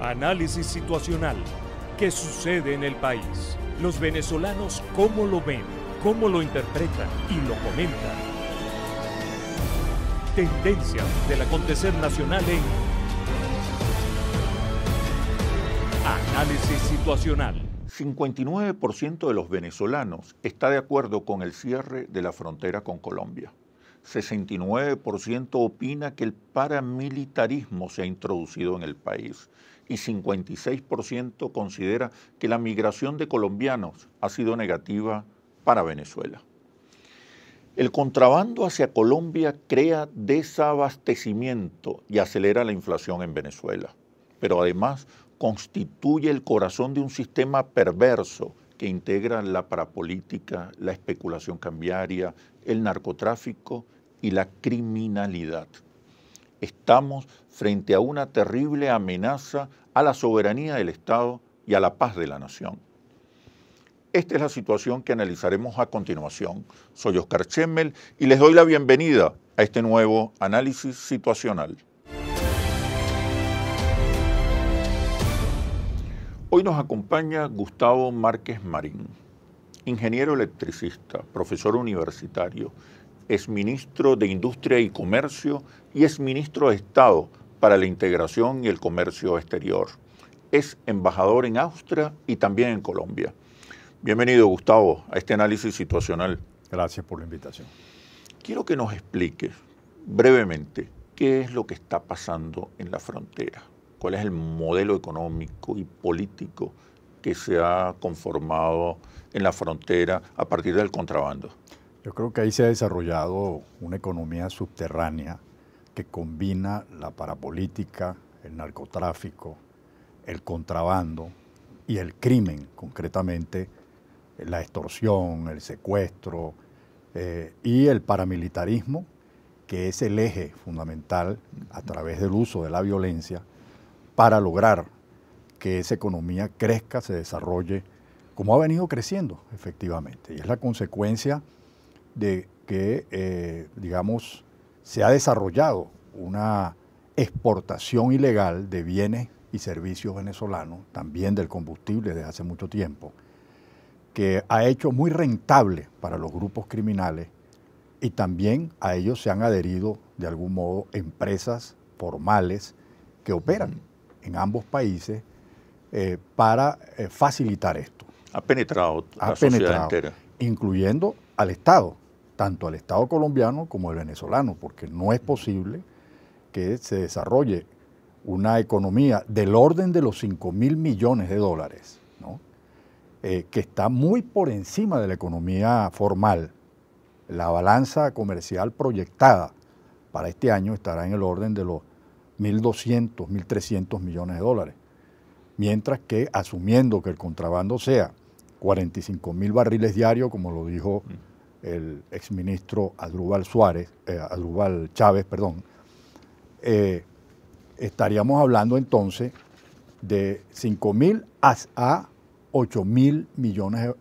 Análisis situacional. ¿Qué sucede en el país? Los venezolanos cómo lo ven, cómo lo interpretan y lo comentan. Tendencias del acontecer nacional en Análisis situacional. 59% de los venezolanos está de acuerdo con el cierre de la frontera con Colombia. 69% opina que el paramilitarismo se ha introducido en el país y 56% considera que la migración de colombianos ha sido negativa para Venezuela. El contrabando hacia Colombia crea desabastecimiento y acelera la inflación en Venezuela, pero además constituye el corazón de un sistema perverso que integra la parapolítica, la especulación cambiaria, el narcotráfico y la criminalidad estamos frente a una terrible amenaza a la soberanía del Estado y a la paz de la nación. Esta es la situación que analizaremos a continuación. Soy Oscar Chemmel y les doy la bienvenida a este nuevo análisis situacional. Hoy nos acompaña Gustavo Márquez Marín, ingeniero electricista, profesor universitario, es ministro de Industria y Comercio y es ministro de Estado para la Integración y el Comercio Exterior. Es embajador en Austria y también en Colombia. Bienvenido, Gustavo, a este análisis situacional. Gracias por la invitación. Quiero que nos expliques brevemente qué es lo que está pasando en la frontera, cuál es el modelo económico y político que se ha conformado en la frontera a partir del contrabando. Yo creo que ahí se ha desarrollado una economía subterránea que combina la parapolítica, el narcotráfico, el contrabando y el crimen, concretamente la extorsión, el secuestro eh, y el paramilitarismo, que es el eje fundamental a través del uso de la violencia para lograr que esa economía crezca, se desarrolle, como ha venido creciendo efectivamente. Y es la consecuencia de que, eh, digamos, se ha desarrollado una exportación ilegal de bienes y servicios venezolanos, también del combustible desde hace mucho tiempo, que ha hecho muy rentable para los grupos criminales y también a ellos se han adherido de algún modo empresas formales que operan en ambos países eh, para eh, facilitar esto. Ha penetrado la sociedad entera. Incluyendo al Estado, tanto al Estado colombiano como el venezolano, porque no es posible que se desarrolle una economía del orden de los 5 mil millones de dólares, eh, que está muy por encima de la economía formal. La balanza comercial proyectada para este año estará en el orden de los 1.200, 1.300 millones de dólares. Mientras que asumiendo que el contrabando sea 45 mil barriles diarios, como lo dijo mm el exministro Adrubal Suárez, eh, Chávez, perdón, eh, estaríamos hablando entonces de 5 mil a 8 mil millones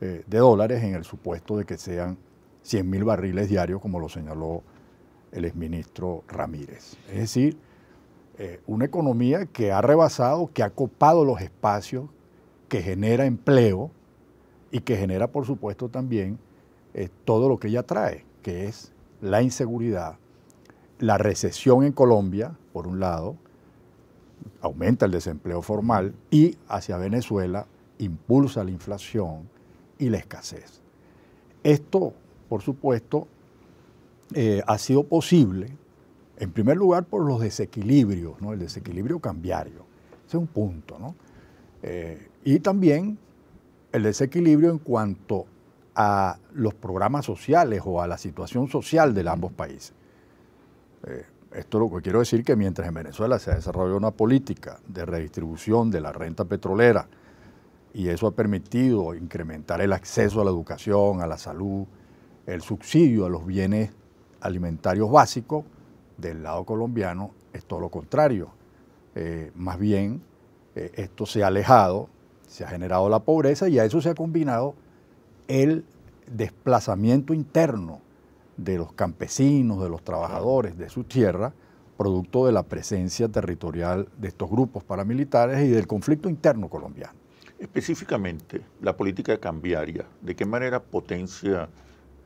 eh, de, dólares en el supuesto de que sean 100 mil barriles diarios, como lo señaló el exministro Ramírez. Es decir, una economía que ha rebasado, que ha copado los espacios, que genera empleo y que genera, por supuesto, también todo lo que ella trae, que es la inseguridad, la recesión en Colombia, por un lado, aumenta el desempleo formal y hacia Venezuela impulsa la inflación y la escasez. Esto, por supuesto, eh, ha sido posible, en primer lugar, por los desequilibrios, ¿no? el desequilibrio cambiario. Ese es un punto. ¿no? Eh, y también el desequilibrio en cuanto a los programas sociales o a la situación social de ambos países. Eh, esto lo que quiero decir que mientras en Venezuela se ha desarrollado una política de redistribución de la renta petrolera y eso ha permitido incrementar el acceso a la educación, a la salud, el subsidio a los bienes alimentarios básicos, del lado colombiano es todo lo contrario. Eh, más bien, eh, esto se ha alejado, se ha generado la pobreza y a eso se ha combinado el desplazamiento interno de los campesinos, de los trabajadores de su tierra, producto de la presencia territorial de estos grupos paramilitares y del conflicto interno colombiano. Específicamente, la política cambiaria, ¿de qué manera potencia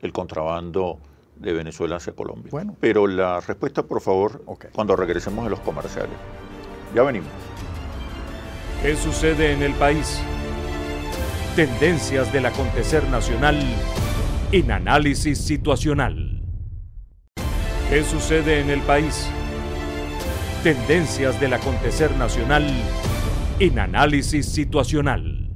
el contrabando de Venezuela hacia Colombia? Bueno. Pero la respuesta, por favor, cuando regresemos a los comerciales. Ya venimos. ¿Qué sucede en el país? Tendencias del acontecer nacional en análisis situacional. ¿Qué sucede en el país? Tendencias del acontecer nacional en análisis situacional.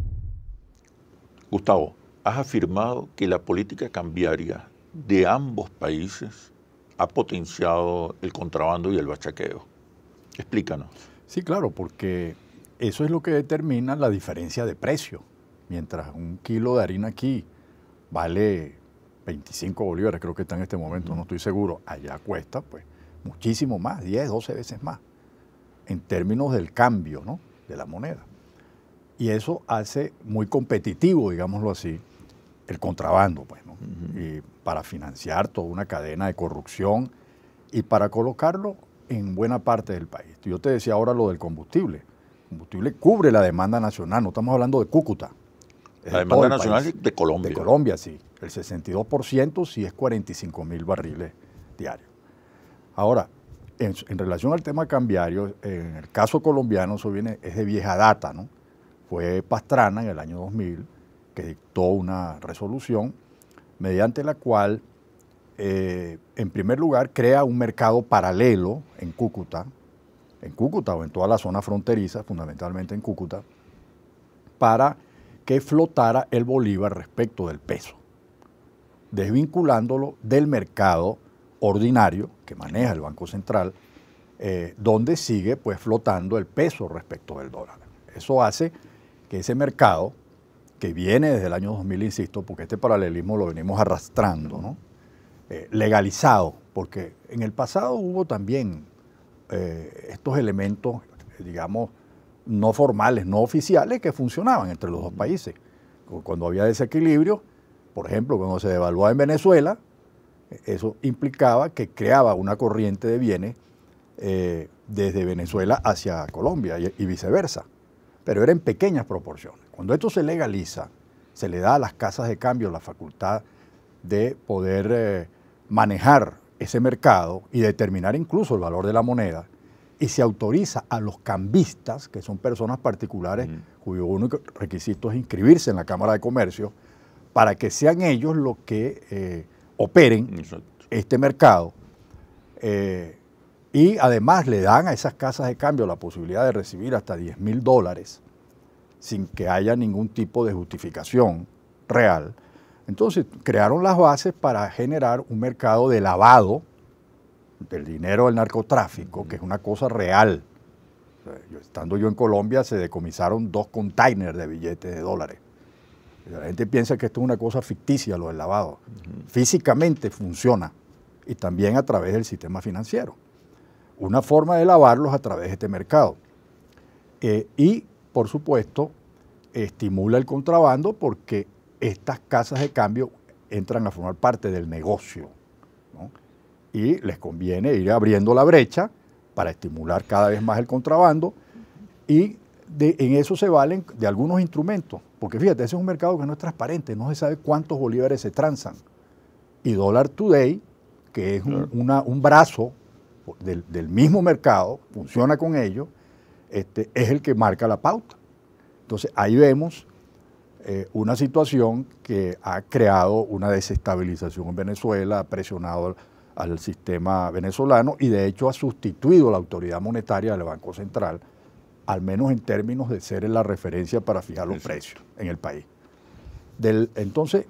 Gustavo, has afirmado que la política cambiaria de ambos países ha potenciado el contrabando y el bachaqueo. Explícanos. Sí, claro, porque eso es lo que determina la diferencia de precio mientras un kilo de harina aquí vale 25 bolívares, creo que está en este momento, no estoy seguro, allá cuesta pues muchísimo más, 10, 12 veces más, en términos del cambio de la moneda. Y eso hace muy competitivo, digámoslo así, el contrabando, pues, para financiar toda una cadena de corrupción y para colocarlo en buena parte del país. Yo te decía ahora lo del combustible. El combustible cubre la demanda nacional, no estamos hablando de Cúcuta, eh, la demanda nacional de Colombia. De Colombia, sí. El 62% sí es 45 mil barriles diarios. Ahora, en, relación al tema cambiario, en el caso colombiano, eso viene, es de vieja data, ¿no? Fue Pastrana en el año 2000 que dictó una resolución mediante la cual, eh, en primer lugar, crea un mercado paralelo en Cúcuta, en Cúcuta o en toda la zona fronteriza, fundamentalmente en Cúcuta, para que flotara el bolívar respecto del peso, desvinculándolo del mercado ordinario que maneja el Banco Central, eh, donde sigue pues flotando el peso respecto del dólar. Eso hace que ese mercado, que viene desde el año 2000, insisto, porque este paralelismo lo venimos arrastrando, ¿no? Eh, legalizado, porque en el pasado hubo también eh, estos elementos, digamos, no formales, no oficiales, que funcionaban entre los dos países. Cuando había desequilibrio, por ejemplo, cuando se devaluaba en Venezuela, e-, eso implicaba que creaba una corriente de bienes eh, desde Venezuela hacia Colombia y, viceversa, pero era en pequeñas proporciones. Cuando esto se legaliza, se le da a las casas de cambio la facultad de poder eh, manejar ese mercado y determinar incluso el valor de la moneda, y se autoriza a los cambistas, que son personas particulares cuyo único requisito es inscribirse en la Cámara de Comercio, para que sean ellos los que eh, operen este mercado. Eh, y además le dan a esas casas de cambio la posibilidad de recibir hasta 10 mil dólares sin que haya ningún tipo de justificación real. Entonces crearon las bases para generar un mercado de lavado el dinero del narcotráfico, que es una cosa real. Estando yo en Colombia se decomisaron dos containers de billetes de dólares. La gente piensa que esto es una cosa ficticia, lo del lavado. Físicamente funciona y también a través del sistema financiero. Una forma de lavarlos a través de este mercado. Eh, y, por supuesto, estimula el contrabando porque estas casas de cambio entran a formar parte del negocio y les conviene ir abriendo la brecha para estimular cada vez más el contrabando y en eso se valen de algunos instrumentos, porque fíjate, ese es un mercado que no es transparente, no se sabe cuántos bolívares se transan. Y Dollar Today, que es un, brazo del, mismo mercado, funciona con ellos, este, es el que marca la pauta. Entonces ahí vemos eh, una situación que ha creado una desestabilización en Venezuela, ha presionado al sistema venezolano y de hecho ha sustituido la autoridad monetaria del Banco Central, al menos en términos de ser la referencia para fijar los precios en el país. Del, entonces,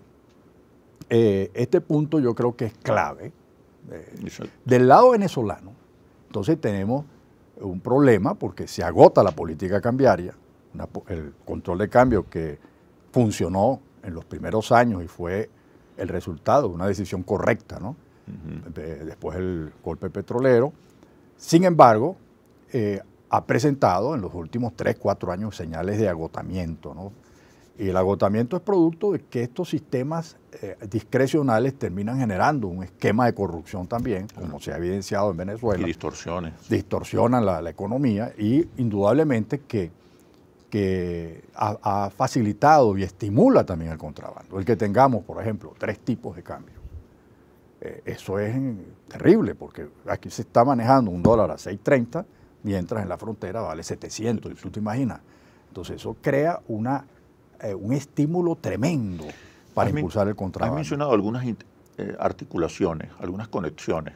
eh, este punto yo creo que es clave. Eh, del lado venezolano, entonces tenemos un problema porque se agota la política cambiaria, el control de cambio que funcionó en los primeros años y fue el resultado de una decisión correcta, ¿no? después del golpe petrolero. Sin embargo, eh, ha presentado en los últimos 3, 4 años señales de agotamiento. Y el agotamiento es producto de que estos sistemas eh, discrecionales terminan generando un esquema de corrupción también, como se ha evidenciado en Venezuela. distorsiones. Distorsionan la, economía y indudablemente que, ha, ha facilitado y estimula también el contrabando. El que tengamos, por ejemplo, tres tipos de cambio eh, eso es terrible, porque aquí se está manejando un dólar a 6.30, mientras en la frontera vale 700, y tú te imaginas. Entonces eso crea una, eh, un estímulo tremendo para impulsar el contrabando. Has mencionado algunas eh, articulaciones, algunas conexiones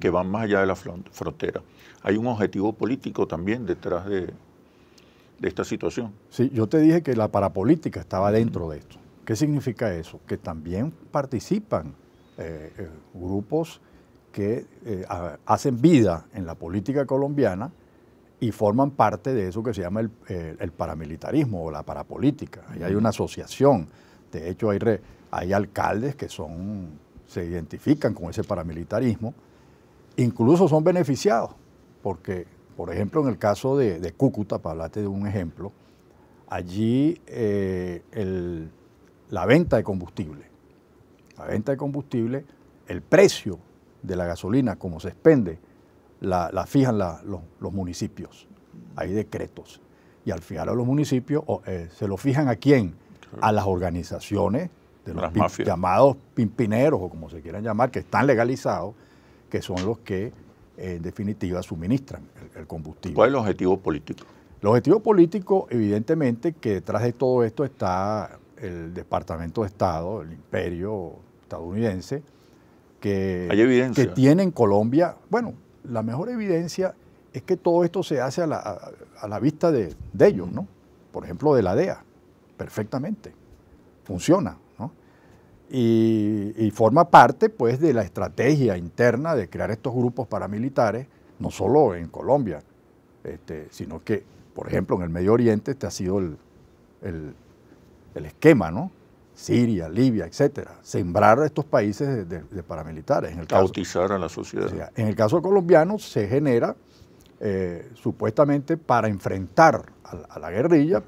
que van más allá de la frontera. Hay un objetivo político también detrás de, de esta situación. Sí, yo te dije que la parapolítica estaba dentro de esto. ¿Qué significa eso? Que también participan eh, eh, grupos que eh, hacen vida en la política colombiana y forman parte de eso que se llama el, paramilitarismo o la parapolítica. Ahí hay una asociación. De hecho, hay, hay alcaldes que son, se identifican con ese paramilitarismo. Incluso son beneficiados, porque, por ejemplo, en el caso de, Cúcuta, para hablarte de un ejemplo, allí la venta de combustible la venta de combustible, el precio de la gasolina, como se expende, la, fijan los, municipios. Hay decretos. Y al final a los municipios, eh, ¿se lo fijan a quién? A las organizaciones de los llamados pimpineros o como se quieran llamar, que están legalizados, que son los que eh, en definitiva suministran el combustible. ¿Cuál es el objetivo político? El objetivo político, evidentemente, que detrás de todo esto está el Departamento de Estado, el imperio estadounidense, que, tiene en Colombia, bueno, la mejor evidencia es que todo esto se hace a la, vista de, de, ellos, ¿no? Por ejemplo, de la DEA, perfectamente, funciona, ¿no? Y, forma parte, pues, de la estrategia interna de crear estos grupos paramilitares, no solo en Colombia, este, sino que, por ejemplo, en el Medio Oriente este ha sido el el esquema, ¿no? Siria, Libia, etcétera, sembrar a estos países de, paramilitares. En el Cautizar a la sociedad. en el caso colombiano se genera eh, supuestamente para enfrentar a, la guerrilla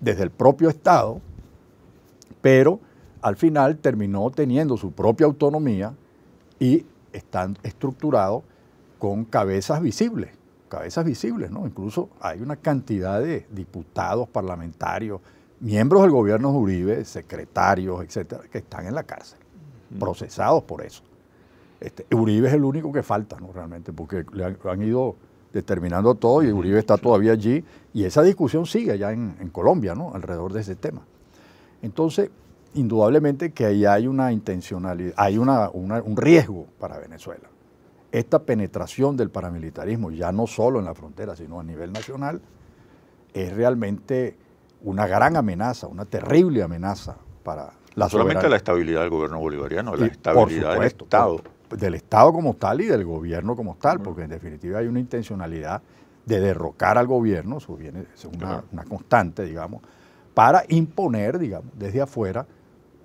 desde el propio Estado, pero al final terminó teniendo su propia autonomía y están estructurado con cabezas visibles, cabezas visibles, ¿no? Incluso hay una cantidad de diputados parlamentarios, miembros del gobierno de Uribe, secretarios, etcétera, que están en la cárcel, procesados por eso. Este, Uribe es el único que falta, ¿no? Realmente, porque le han, ido determinando todo y Uribe está todavía allí y esa discusión sigue allá en, Colombia, ¿no? Alrededor de ese tema. Entonces, indudablemente que ahí hay una intencionalidad, hay un riesgo para Venezuela. Esta penetración del paramilitarismo, ya no solo en la frontera, sino a nivel nacional, es realmente una gran amenaza, una terrible amenaza para la Solamente la estabilidad del gobierno bolivariano, la estabilidad del Estado. del Estado como tal y del gobierno como tal, porque en definitiva hay una intencionalidad de derrocar al gobierno, eso viene, es una, constante, digamos, para imponer, digamos, desde afuera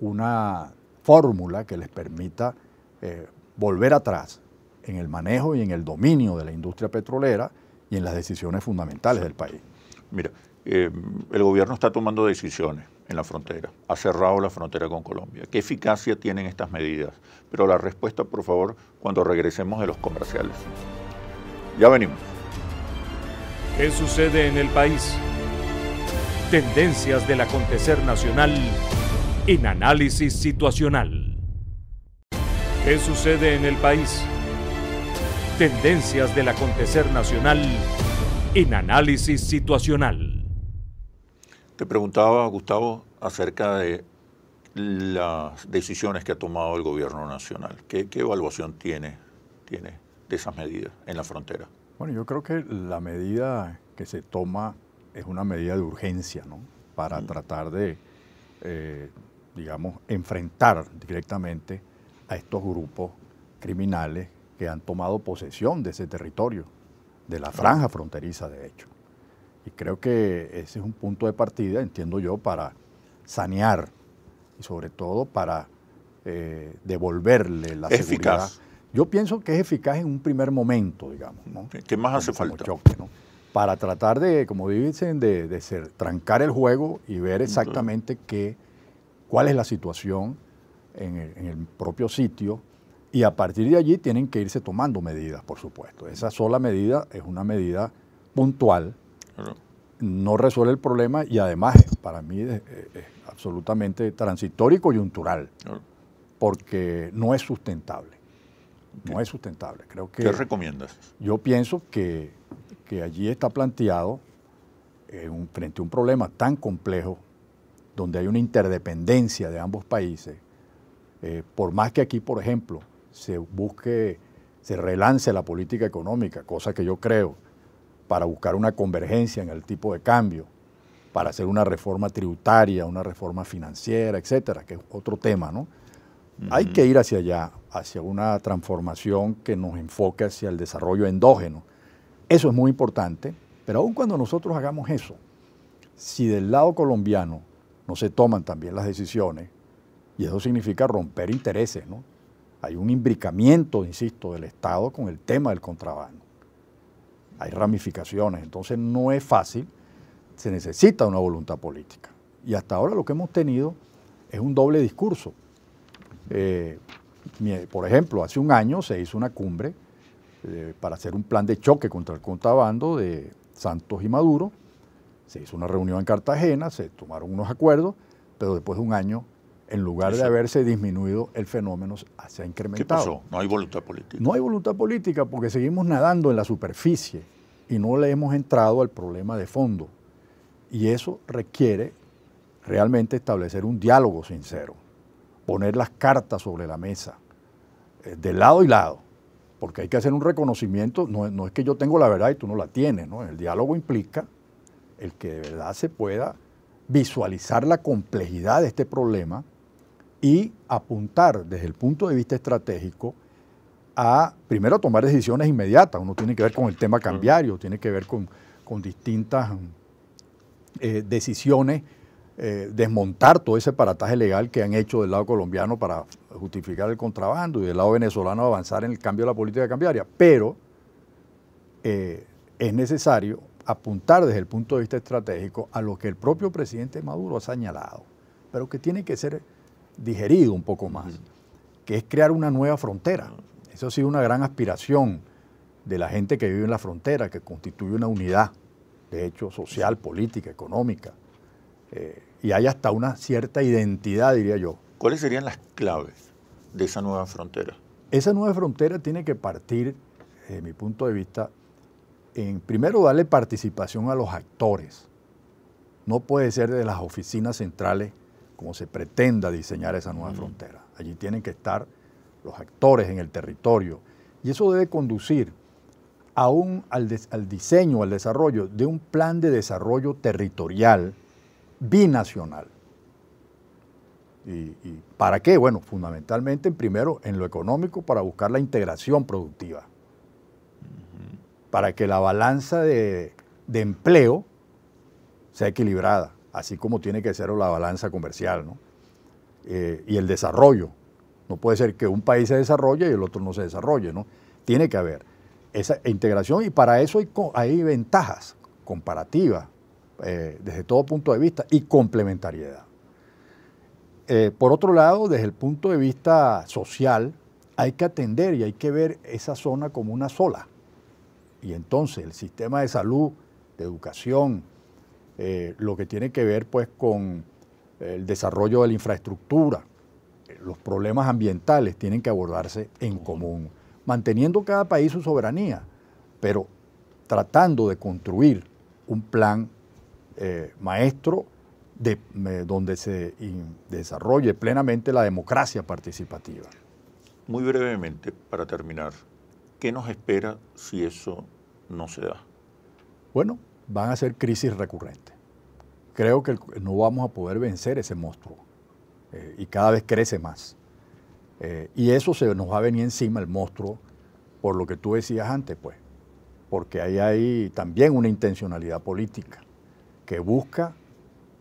una fórmula que les permita eh, volver atrás en el manejo y en el dominio de la industria petrolera y en las decisiones fundamentales del país. Mira, eh, el gobierno está tomando decisiones en la frontera, ha cerrado la frontera con Colombia. ¿Qué eficacia tienen estas medidas? Pero la respuesta, por favor, cuando regresemos de los comerciales. Ya venimos. ¿Qué sucede en el país? Tendencias del acontecer nacional en análisis situacional. ¿Qué sucede en el país? Tendencias del acontecer nacional en análisis situacional. Te preguntaba, Gustavo, acerca de las decisiones que ha tomado el gobierno nacional. ¿Qué, evaluación tiene, tiene de esas medidas en la frontera? Bueno, yo creo que la medida que se toma es una medida de urgencia, ¿no? Para mm. tratar de, eh, digamos, enfrentar directamente a estos grupos criminales que han tomado posesión de ese territorio, de la franja fronteriza, de hecho creo que ese es un punto de partida, entiendo yo, para sanear y sobre todo para eh, devolverle la eficaz. Yo pienso que es eficaz en un primer momento, digamos. ¿Qué más hace falta? Para tratar de, como dicen, de, ser, trancar el juego y ver exactamente cuál es la situación en el propio sitio. Y a partir de allí tienen que irse tomando medidas, por supuesto. Esa sola medida es una medida puntual, no resuelve el problema y además para mí es, absolutamente transitorio y coyuntural, porque no es sustentable. No es sustentable. Creo que, ¿Qué recomiendas? Yo pienso que, allí está planteado eh, frente a un problema tan complejo, donde hay una interdependencia de ambos países, eh, por más que aquí, por ejemplo, se busque, se relance la política económica, cosa que yo creo, para buscar una convergencia en el tipo de cambio, para hacer una reforma tributaria, una reforma financiera, etcétera, que es otro tema, ¿no? Hay que ir hacia allá, hacia una transformación que nos enfoque hacia el desarrollo endógeno. Eso es muy importante, pero aun cuando nosotros hagamos eso, si del lado colombiano no se toman también las decisiones, y eso significa romper intereses, ¿no? Hay un imbricamiento, insisto, del Estado con el tema del contrabando hay ramificaciones, entonces no es fácil, se necesita una voluntad política. Y hasta ahora lo que hemos tenido es un doble discurso. Eh, por ejemplo, hace un año se hizo una cumbre eh, para hacer un plan de choque contra el contrabando de Santos y Maduro, se hizo una reunión en Cartagena, se tomaron unos acuerdos, pero después de un año en lugar de haberse disminuido, el fenómeno se ha incrementado. ¿Qué pasó? No hay voluntad política. No hay voluntad política porque seguimos nadando en la superficie y no le hemos entrado al problema de fondo. Y eso requiere realmente establecer un diálogo sincero, poner las cartas sobre la mesa, eh, de lado y lado, porque hay que hacer un reconocimiento, no, no es que yo tengo la verdad y tú no la tienes, ¿no? el diálogo implica el que de verdad se pueda visualizar la complejidad de este problema y apuntar desde el punto de vista estratégico a, primero, tomar decisiones inmediatas. Uno tiene que ver con el tema cambiario, tiene que ver con, distintas eh, decisiones, eh, desmontar todo ese parataje legal que han hecho del lado colombiano para justificar el contrabando y del lado venezolano avanzar en el cambio de la política cambiaria. Pero eh, es necesario apuntar desde el punto de vista estratégico a lo que el propio presidente Maduro ha señalado, pero que tiene que ser digerido un poco más, que es crear una nueva frontera. Eso ha sido una gran aspiración de la gente que vive en la frontera, que constituye una unidad, de hecho, social, política, económica. Eh, y hay hasta una cierta identidad, diría yo. ¿Cuáles serían las claves de esa nueva frontera? Esa nueva frontera tiene que partir, desde mi punto de vista, en primero darle participación a los actores. No puede ser de las oficinas centrales como se pretenda diseñar esa nueva mm. frontera. Allí tienen que estar los actores en el territorio y eso debe conducir al, al diseño, al desarrollo de un plan de desarrollo territorial binacional. Y, para qué? Bueno, fundamentalmente, primero, en lo económico, para buscar la integración productiva. Para que la balanza de empleo sea equilibrada así como tiene que ser la balanza comercial, eh, y el desarrollo. No puede ser que un país se desarrolle y el otro no se desarrolle, ¿no? Tiene que haber esa integración y para eso hay, ventajas comparativas eh, desde todo punto de vista y complementariedad. Eh, por otro lado, desde el punto de vista social, hay que atender y hay que ver esa zona como una sola. Y entonces el sistema de salud, de educación, eh, lo que tiene que ver pues con eh, el desarrollo de la infraestructura, eh, los problemas ambientales tienen que abordarse en común, manteniendo cada país su soberanía, pero tratando de construir un plan maestro donde se desarrolle plenamente la democracia participativa. Muy brevemente, para terminar, ¿qué nos espera si eso no se da? Bueno, van a ser crisis recurrentes. Creo que no vamos a poder vencer ese monstruo eh, y cada vez crece más. Eh, y eso se nos va a venir encima el monstruo por lo que tú decías antes, pues, porque ahí hay también una intencionalidad política que busca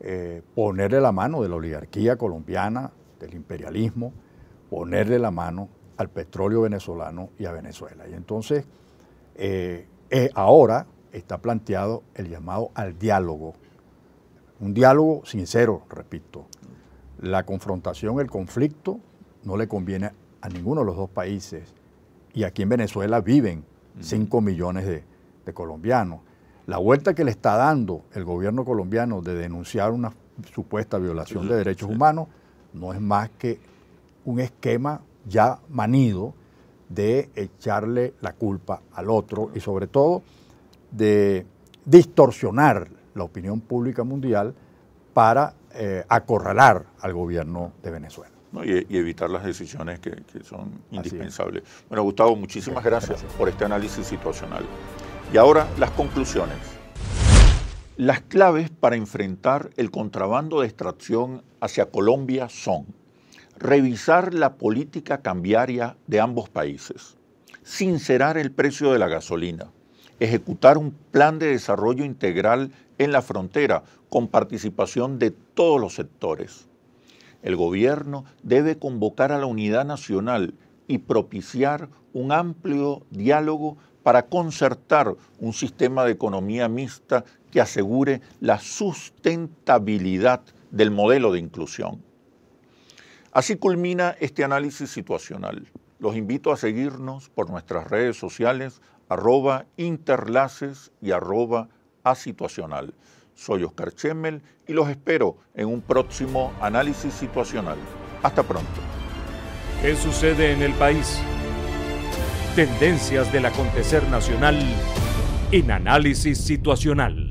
eh, ponerle la mano de la oligarquía colombiana, del imperialismo, ponerle la mano al petróleo venezolano y a Venezuela. Y entonces, ahora está planteado el llamado al diálogo. Un diálogo sincero, repito. La confrontación, el conflicto, no le conviene a ninguno de los dos países. Y aquí en Venezuela viven 5 millones de, colombianos. La vuelta que le está dando el gobierno colombiano de denunciar una supuesta violación de derechos humanos no es más que un esquema ya manido de echarle la culpa al otro y sobre todo de distorsionar la opinión pública mundial para eh, acorralar al gobierno de Venezuela. y, evitar las decisiones que, son indispensables. Bueno, Gustavo, muchísimas gracias por este análisis situacional. Y ahora las conclusiones. Las claves para enfrentar el contrabando de extracción hacia Colombia son revisar la política cambiaria de ambos países, sincerar el precio de la gasolina, ejecutar un plan de desarrollo integral en la frontera con participación de todos los sectores. El gobierno debe convocar a la unidad nacional y propiciar un amplio diálogo para concertar un sistema de economía mixta que asegure la sustentabilidad del modelo de inclusión. Así culmina este análisis situacional. Los invito a seguirnos por nuestras redes sociales arroba interlaces y arroba asituacional. Soy Oscar Chemel y los espero en un próximo análisis situacional. Hasta pronto. ¿Qué sucede en el país? Tendencias del acontecer nacional en análisis situacional.